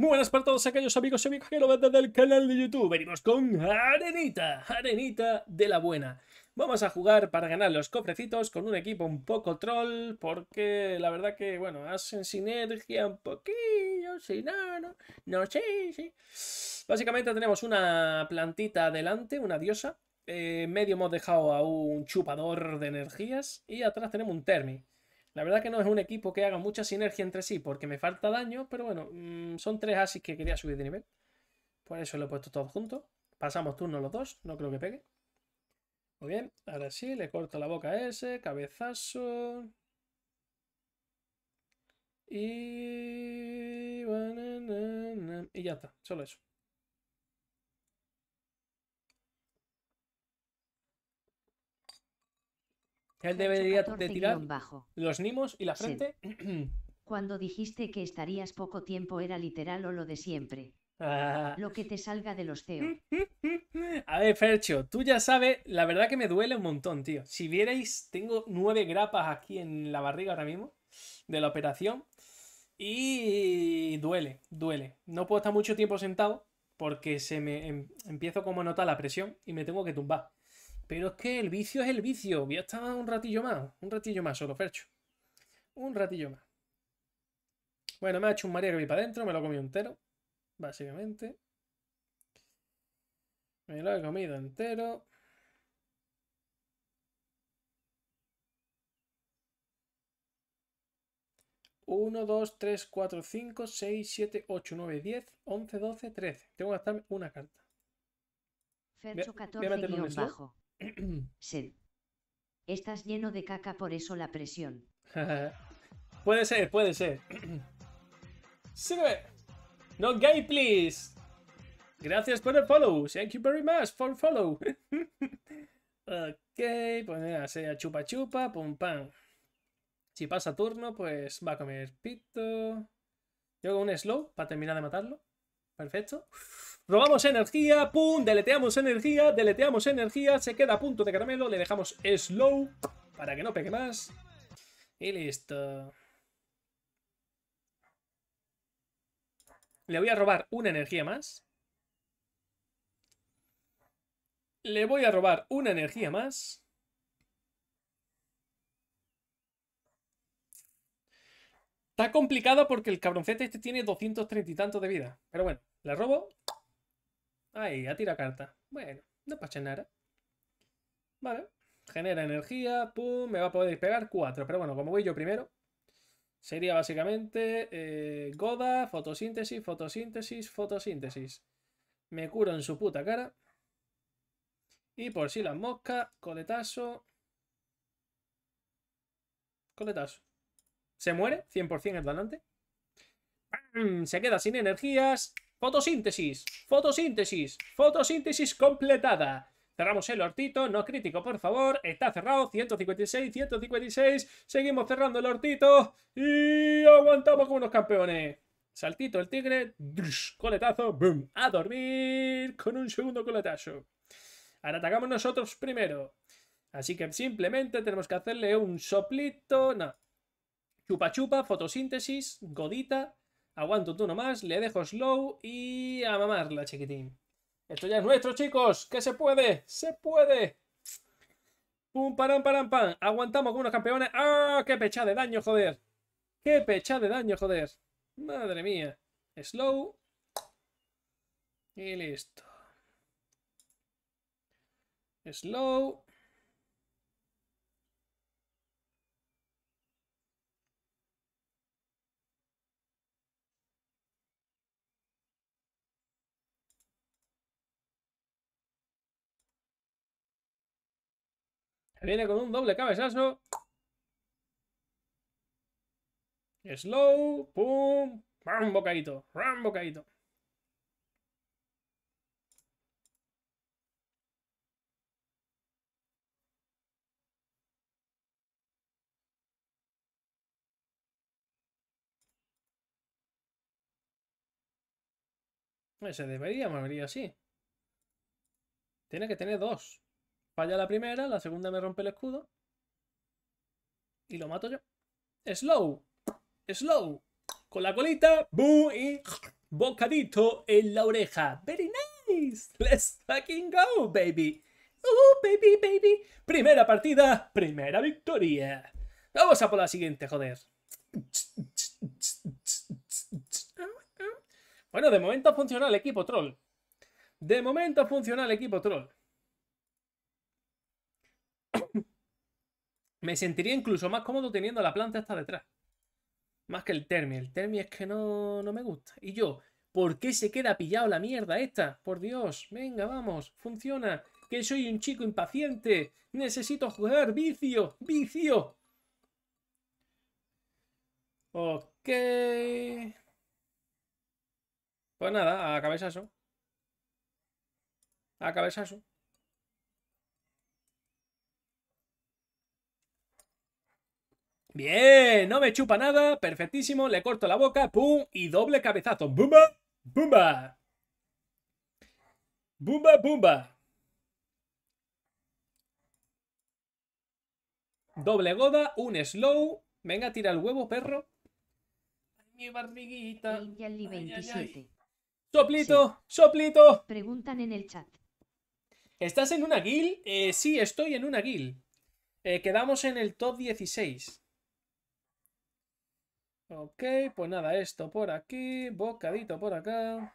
Muy buenas para todos aquellos amigos y amigos que lo ven desde el canal de YouTube. Venimos con Arenita, Arenita de la buena. Vamos a jugar para ganar los cofrecitos con un equipo un poco troll, porque la verdad que, bueno, hacen sinergia un poquillo, si no, no, no sí, sí. Básicamente tenemos una plantita adelante, una diosa. Eh, medio hemos dejado a un chupador de energías y atrás tenemos un termi. La verdad que no es un equipo que haga mucha sinergia entre sí porque me falta daño, pero bueno, mm, son tres asis que quería subir de nivel. Por eso lo he puesto todo junto. Pasamos turno los dos, no creo que pegue. Muy bien, ahora sí, le corto la boca a ese, cabezazo. Y... Y ya está, solo eso. Él debería de tirar los nimos y la frente. Cuando dijiste que estarías poco tiempo era literal o lo de siempre. Ah. Lo que te salga de los CEOs. A ver, Fercho, tú ya sabes, la verdad que me duele un montón, tío. Si vierais, tengo nueve grapas aquí en la barriga ahora mismo de la operación. Y duele, duele. No puedo estar mucho tiempo sentado porque se me em, empiezo como a notar la presión y me tengo que tumbar. Pero es que el vicio es el vicio. Voy a estar un ratillo más. Un ratillo más, solo percho. Un ratillo más. Bueno, me ha hecho un mareo que vi para adentro. Me lo he comido entero. Básicamente. Me lo he comido entero. 1, 2, 3, 4, 5, 6, 7, 8, 9, 10, 11, 12, 13. Tengo que gastarme una carta. Percho, 14, 15. Sí Estás lleno de caca, por eso la presión. puede ser, puede ser. Sígueme. No gay, please. Gracias por el follow. Thank you very much for follow. ok, pues mira, sea chupa chupa, pum pam. Si pasa turno, pues va a comer pito. Yo hago un slow para terminar de matarlo. Perfecto. Robamos energía, pum, deleteamos energía, deleteamos energía, se queda a punto de caramelo, le dejamos slow para que no pegue más. Y listo. Le voy a robar una energía más. Le voy a robar una energía más. Está complicado porque el cabroncete este tiene 230 y tanto de vida. Pero bueno, la robo Ahí, a tira carta. Bueno, no pasa nada. Vale. Genera energía. Pum. Me va a poder pegar cuatro. Pero bueno, como voy yo primero. Sería básicamente eh, Goda, fotosíntesis, fotosíntesis, fotosíntesis. Me curo en su puta cara. Y por si las mosca, coletazo. Coletazo. Se muere, 100% el talante. Se queda sin energías. Fotosíntesis, fotosíntesis, fotosíntesis completada. Cerramos el hortito, no crítico, por favor. Está cerrado, 156, 156. Seguimos cerrando el hortito y aguantamos con unos campeones. Saltito el tigre, coletazo, boom, a dormir con un segundo coletazo. Ahora atacamos nosotros primero. Así que simplemente tenemos que hacerle un soplito, no. Chupa chupa, fotosíntesis, godita, Aguanto tú más, le dejo slow y a mamarla, chiquitín. Esto ya es nuestro, chicos. ¡Que se puede! ¡Se puede! ¡Pum, param, param, pan! Aguantamos con unos campeones. ¡Ah! ¡Qué pecha de daño, joder! ¡Qué pecha de daño, joder! Madre mía. Slow. Y listo. Slow. Viene con un doble cabezazo. Slow. Pum. Ram bocadito. Ram bocadito. ese debería habría así. Tiene que tener dos. Falla la primera, la segunda me rompe el escudo. Y lo mato yo. Slow. Slow. Con la colita. Boom. Y bocadito en la oreja. Very nice. Let's fucking go, baby. Oh baby, baby. Primera partida. Primera victoria. Vamos a por la siguiente, joder. Bueno, de momento funciona el equipo troll. De momento funciona el equipo troll. Me sentiría incluso más cómodo teniendo la planta esta detrás. Más que el Termi. El Termi es que no, no me gusta. Y yo, ¿por qué se queda pillado la mierda esta? Por Dios, venga, vamos, funciona. Que soy un chico impaciente. Necesito jugar. Vicio, vicio. Ok. Pues nada, a cabezazo. A cabezazo. Bien, no me chupa nada, perfectísimo, le corto la boca, pum, y doble cabezazo. ¡Bumba! ¡Bumba! ¡Bumba, bumba! Doble goda, un slow. Venga, tira el huevo, perro. Mi soplito, soplito. Preguntan en el chat. ¿Estás en una guild? Eh, sí, estoy en una guild. Eh, quedamos en el top 16. Ok, pues nada, esto por aquí, bocadito por acá.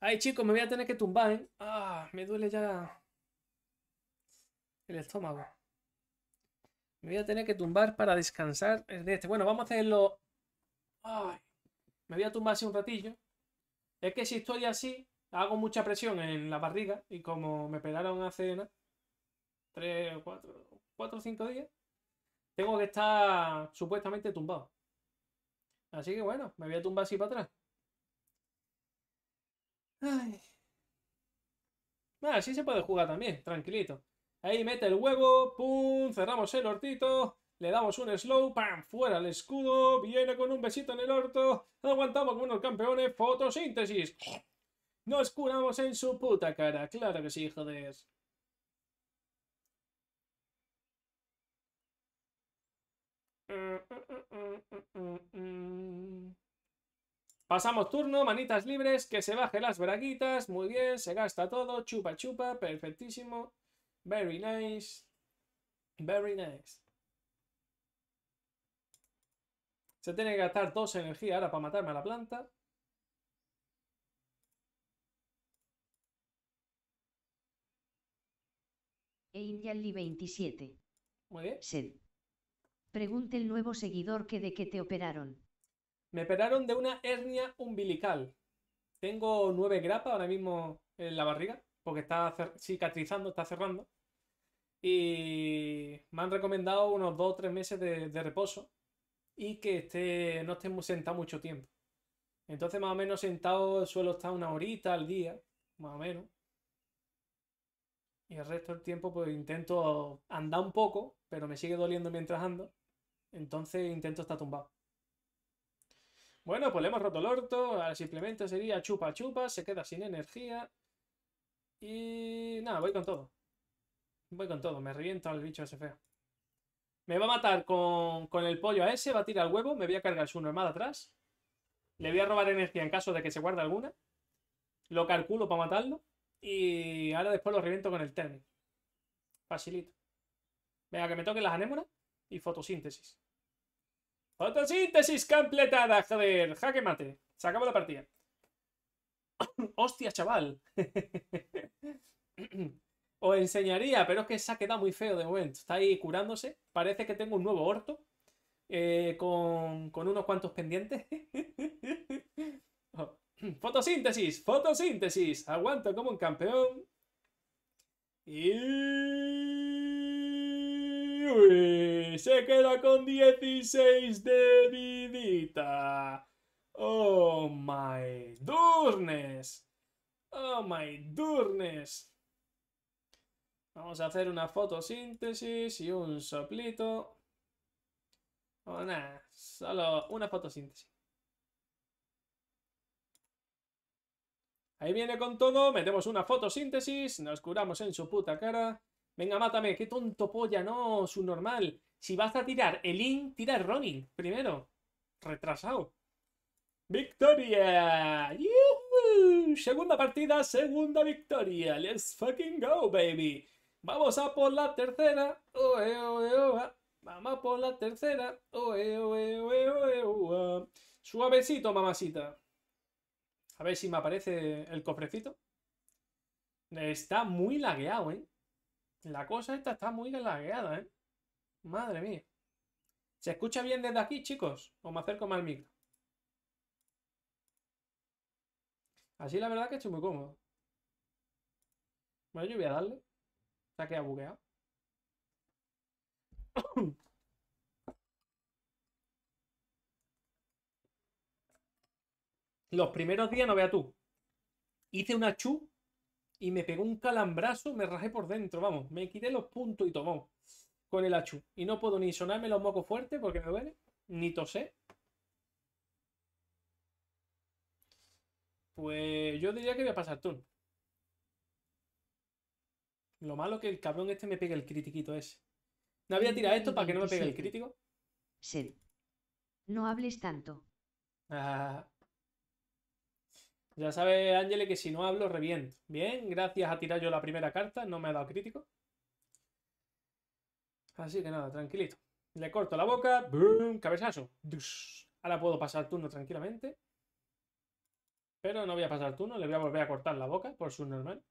Ay, chicos, me voy a tener que tumbar, ¿eh? Ah, me duele ya el estómago. Me voy a tener que tumbar para descansar este. Bueno, vamos a hacerlo... Ay, me voy a tumbar así un ratillo. Es que si estoy así, hago mucha presión en la barriga y como me pegaron hace, tres, 3, cuatro 4 o 5 días, tengo que estar supuestamente tumbado. Así que bueno, me voy a tumbar así para atrás. así ah, se puede jugar también, tranquilito. Ahí mete el huevo, pum, cerramos el hortito, le damos un slow, pam, fuera el escudo, viene con un besito en el orto, aguantamos como unos campeones, fotosíntesis. Nos curamos en su puta cara, claro que sí, joder. Pasamos turno, manitas libres, que se baje las braguitas. Muy bien, se gasta todo. Chupa, chupa, perfectísimo. Very nice. Very nice. Se tiene que gastar dos energía ahora para matarme a la planta. 27. E muy bien. Pregunte el nuevo seguidor que de qué te operaron. Me operaron de una hernia umbilical. Tengo nueve grapas ahora mismo en la barriga, porque está cicatrizando, está cerrando. Y me han recomendado unos dos o tres meses de, reposo y que esté, no esté sentado mucho tiempo. Entonces, más o menos sentado suelo estar una horita al día, más o menos. Y el resto del tiempo, pues intento andar un poco, pero me sigue doliendo mientras ando. Entonces intento estar tumbado. Bueno, pues le hemos roto el orto. Ahora simplemente sería chupa chupa. Se queda sin energía. Y nada, voy con todo. Voy con todo. Me reviento al bicho ese feo. Me va a matar con, el pollo a ese. Va a tirar el huevo. Me voy a cargar su normada atrás. Le voy a robar energía en caso de que se guarde alguna. Lo calculo para matarlo. Y ahora después lo reviento con el término. Facilito. Venga, que me toquen las anémonas y fotosíntesis. Fotosíntesis completada, joder. Jaque mate. Se acabó la partida. Hostia, chaval. Os enseñaría, pero es que se ha quedado muy feo de momento. Está ahí curándose. Parece que tengo un nuevo orto. Eh, con, unos cuantos pendientes. Oh. Fotosíntesis, fotosíntesis. Aguanto como un campeón. Y se queda con 16 de vidita. Oh my durnes. Oh my durnes. Vamos a hacer una fotosíntesis y un soplito. O oh, solo una fotosíntesis. Ahí viene con todo, metemos una fotosíntesis, nos curamos en su puta cara. Venga, mátame, qué tonto polla, no, su normal Si vas a tirar el in, tira el running primero. Retrasado. ¡Victoria! Segunda partida, segunda victoria. Let's fucking go, baby. Vamos a por la tercera. Vamos a por la tercera. Suavecito, mamacita. A ver si me aparece el cofrecito. Está muy lagueado, ¿eh? La cosa esta está muy lagueada, ¿eh? Madre mía. ¿Se escucha bien desde aquí, chicos? ¿O me acerco más al micro? Así la verdad que estoy muy cómodo. Bueno, yo voy a darle. Se ha bugueado. Los primeros días, no vea tú. Hice una chu y me pegó un calambrazo, me rajé por dentro, vamos, me quité los puntos y tomó con el achu. Y no puedo ni sonarme los mocos fuertes porque me duele, ni tosé. Pues yo diría que voy a pasar tú Lo malo que el cabrón este me pega el critiquito ese. No había tirado esto para que no me pegue el crítico. Sí. No hables tanto. Ah. Ya sabe, Ángele, que si no hablo, reviento. Bien, gracias a tirar yo la primera carta, no me ha dado crítico. Así que nada, tranquilito. Le corto la boca, boom, cabezazo. Ahora puedo pasar turno tranquilamente. Pero no voy a pasar turno, le voy a volver a cortar la boca, por su normal.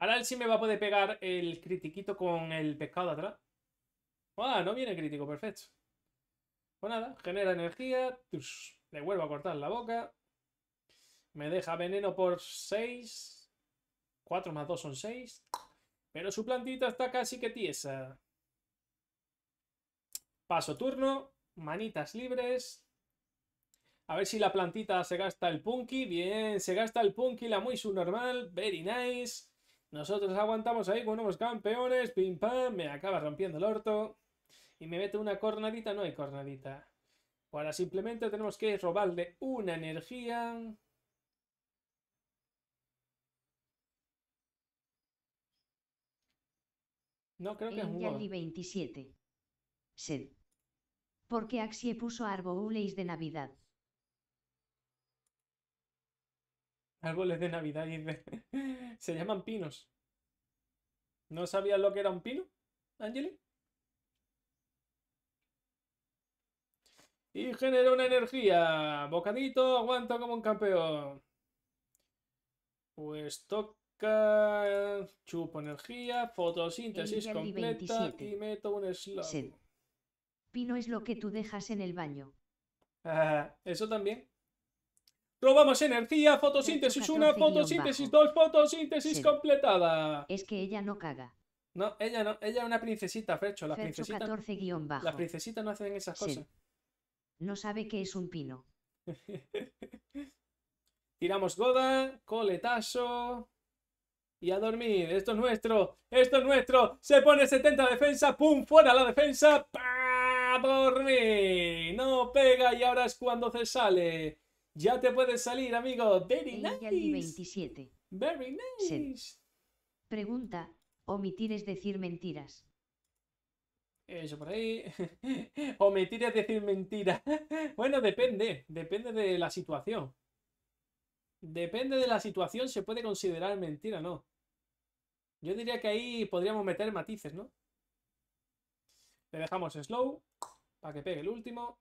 Ahora él sí me va a poder pegar el critiquito con el pescado atrás. Ah, no viene crítico, perfecto. Pues nada, genera energía. Le vuelvo a cortar la boca. Me deja veneno por 6. 4 más 2 son 6. Pero su plantita está casi que tiesa. Paso turno. Manitas libres. A ver si la plantita se gasta el Punky. Bien, se gasta el Punky, la muy normal Very nice. Nosotros aguantamos ahí con unos campeones. Pim pam, me acaba rompiendo el orto. Y me mete una cornadita. No hay cornadita. Ahora simplemente tenemos que robarle una energía. No, creo que es 27. Porque Axie puso árboles de Navidad. Árboles de Navidad y se llaman pinos. ¿No sabías lo que era un pino, Angeli? Y genera una energía. Bocadito, aguanto como un campeón. Pues toca chupo energía, fotosíntesis completa y meto un slot. Pino es lo que tú dejas en el baño. Ah, eso también. Robamos energía, fotosíntesis Una fotosíntesis Dos fotosíntesis completada. Es que ella no caga. No, ella no, ella es una princesita, fecho, La Las princesitas no hacen esas cosas. No sabe que es un pino. Tiramos Goda, coletazo y a dormir. Esto es nuestro, esto es nuestro. Se pone 70 defensa, pum, fuera la defensa. pa, dormir No pega y ahora es cuando se sale. Ya te puedes salir, amigo. Very nice. 27. Very nice. Pregunta, omitir es decir mentiras. Eso por ahí. omitir es decir mentira. bueno, depende. Depende de la situación. Depende de la situación, se puede considerar mentira no. Yo diría que ahí podríamos meter matices, ¿no? Le dejamos slow para que pegue el último.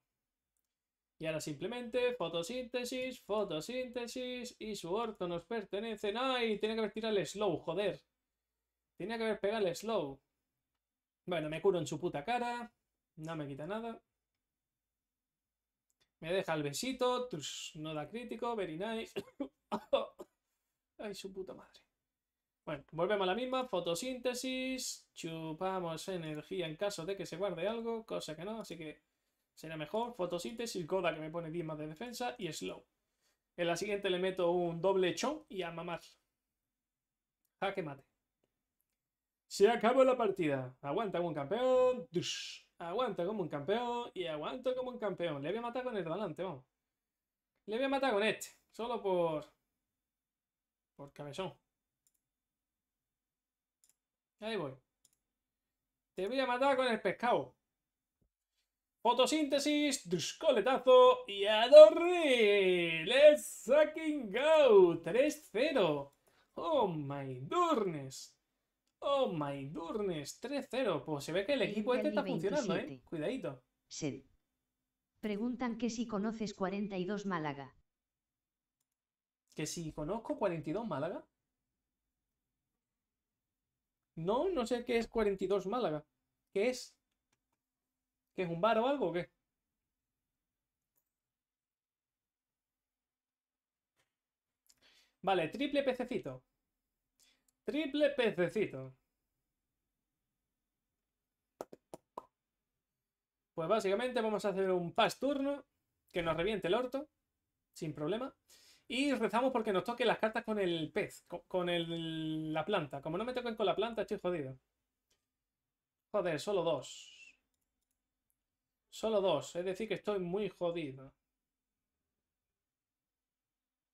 Y ahora simplemente fotosíntesis, fotosíntesis y su orto nos pertenece. ¡Ay! Tiene que haber tirado el slow, joder. Tiene que haber pegado el slow. Bueno, me curo en su puta cara. No me quita nada. Me deja el besito, no da crítico, very nice. Ay, su puta madre. Bueno, volvemos a la misma, fotosíntesis, chupamos energía en caso de que se guarde algo, cosa que no, así que será mejor. Fotosíntesis, Goda que me pone 10 más de defensa y Slow. En la siguiente le meto un doble chon y a mamar. Jaque mate. Se acabó la partida. Aguanta un campeón. Aguanta como un campeón y aguanto como un campeón. Le voy a matar con el de vamos. Le voy a matar con este. Solo por... Por cabezón. Ahí voy. Te voy a matar con el pescado. Fotosíntesis, coletazo y a dormir. Let's fucking go. 3-0. Oh my goodness. Oh my goodness, 3-0. Pues se ve que el equipo este está funcionando, ¿eh? Cuidadito. Preguntan que si conoces 42 Málaga. ¿Que si conozco 42 Málaga? No, no sé qué es 42 Málaga. ¿Qué es? ¿Que es un bar o algo o qué? Vale, triple pececito. Triple pececito. Pues básicamente vamos a hacer un turno que nos reviente el orto, sin problema. Y rezamos porque nos toquen las cartas con el pez, con la planta. Como no me toquen con la planta, estoy jodido. Joder, solo dos. Solo dos, es decir que estoy muy jodido.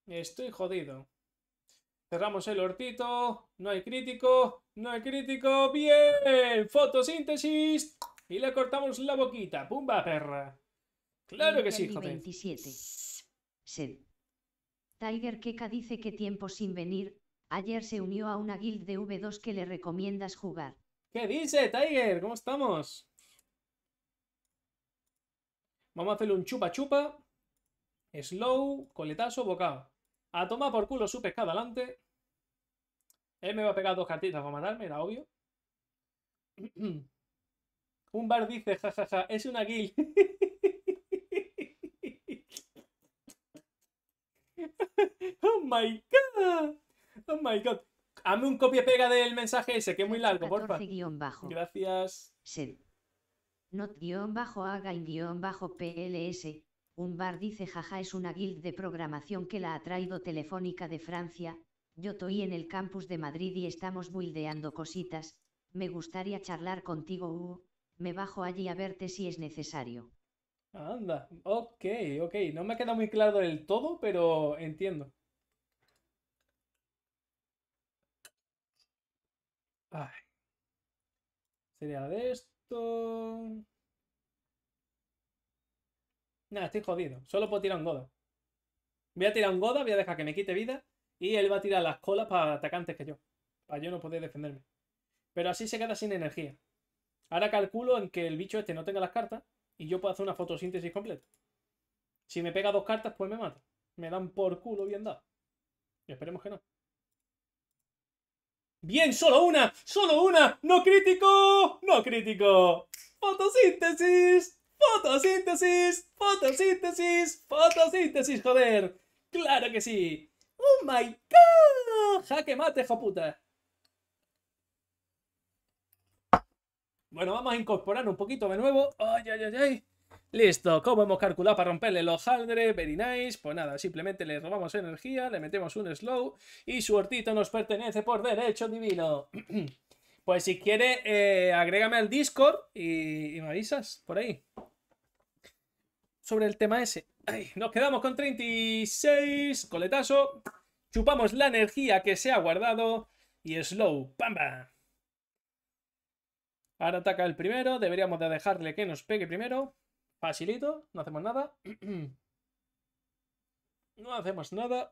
Estoy jodido. Cerramos el hortito. No hay crítico. No hay crítico. ¡Bien! Fotosíntesis. Y le cortamos la boquita. ¡Pumba, perra! Claro que sí, joder. 27. Tiger Keka dice que tiempo sin venir. Ayer se unió a una guild de V2 que le recomiendas jugar. ¿Qué dice, Tiger? ¿Cómo estamos? Vamos a hacerle un chupa chupa. Slow, coletazo, bocado. A tomar por culo su pescado adelante. Él me va a pegar dos cartitas para mandarme, era obvio. Un bar dice, jajaja, es una guild. oh my god. Oh my god. Hazme un copia pega del mensaje ese, que es muy largo, porfa. Bajo. Gracias. sí. Not guión bajo haga guión bajo PLS. Un bar dice jaja es una guild de programación que la ha traído Telefónica de Francia, yo estoy en el campus de Madrid y estamos buildeando cositas, me gustaría charlar contigo. me bajo allí a verte si es necesario. Anda, ok, ok. No me queda muy claro del todo, pero entiendo. Sería de esto. Nada, estoy jodido. Solo puedo tirar un Goda. Voy a tirar un Goda, voy a dejar que me quite vida. Y él va a tirar las colas para atacantes que yo. Para yo no poder defenderme. Pero así se queda sin energía. Ahora calculo en que el bicho este no tenga las cartas y yo puedo hacer una fotosíntesis completa. Si me pega dos cartas, pues me mata. Me dan por culo bien dado. Y esperemos que no. ¡Bien! ¡Solo una! ¡Solo una! ¡No crítico! ¡No crítico! ¡Fotosíntesis! ¡Fotosíntesis! ¡Fotosíntesis! ¡Fotosíntesis! ¡Joder! ¡Claro que sí! ¡Oh my god! ¡Jaque mate, hijo puta! Bueno, vamos a incorporar un poquito de nuevo. ¡Ay, ay, ay, ay! Listo, ¿Cómo hemos calculado para romperle los haldres, very nice. Pues nada, simplemente le robamos energía, le metemos un slow y su hortito nos pertenece por derecho divino. pues si quiere, eh, agrégame al Discord y me avisas por ahí. Sobre el tema ese nos quedamos con 36. Coletazo. Chupamos la energía que se ha guardado. Y slow. ¡Pamba! Ahora ataca el primero. Deberíamos de dejarle que nos pegue primero. Facilito. No hacemos nada. No hacemos nada.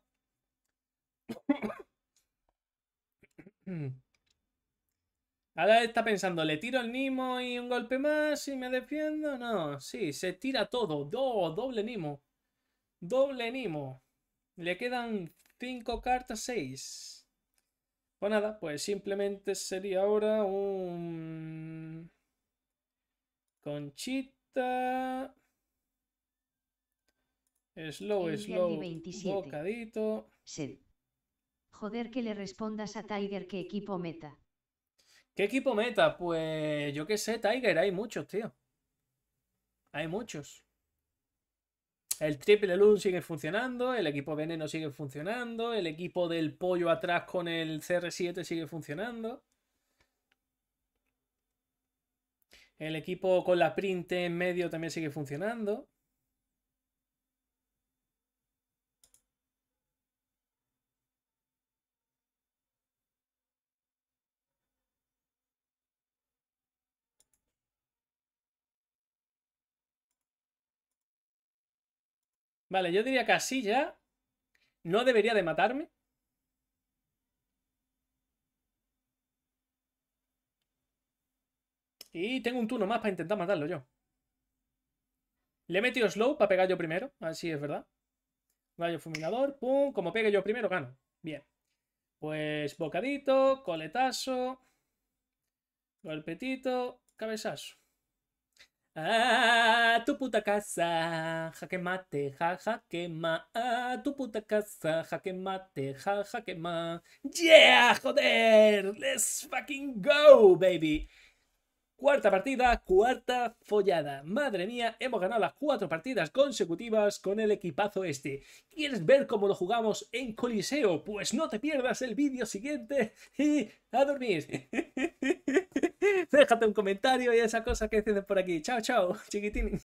Ahora está pensando, ¿le tiro el Nimo y un golpe más y me defiendo? No, sí, se tira todo. doble Nimo. Doble Nimo. Le quedan 5 cartas, 6. Pues nada, pues simplemente sería ahora un... Conchita... Slow, slow, 27. bocadito. Joder que le respondas a Tiger que equipo meta. ¿Qué equipo meta? Pues yo qué sé, Tiger, hay muchos, tío. Hay muchos. El triple Lun sigue funcionando, el equipo veneno sigue funcionando, el equipo del pollo atrás con el CR7 sigue funcionando. El equipo con la print en medio también sigue funcionando. Vale, yo diría que así ya no debería de matarme. Y tengo un turno más para intentar matarlo yo. Le he metido slow para pegar yo primero. Así es verdad. Rayo fulminador. Pum. Como pegue yo primero, gano. Bien. Pues bocadito, coletazo, golpetito, cabezazo. Ah, tu puta casa, jaque mate, ja jaque ma. Ah, tu puta casa, jaque mate, ja jaque ma. Yeah, joder, let's fucking go, baby. Cuarta partida, cuarta follada. Madre mía, hemos ganado las cuatro partidas consecutivas con el equipazo este. ¿Quieres ver cómo lo jugamos en Coliseo? Pues no te pierdas el vídeo siguiente y a dormir. Déjate un comentario y esa cosa que dicen por aquí. Chao, chao, chiquitín.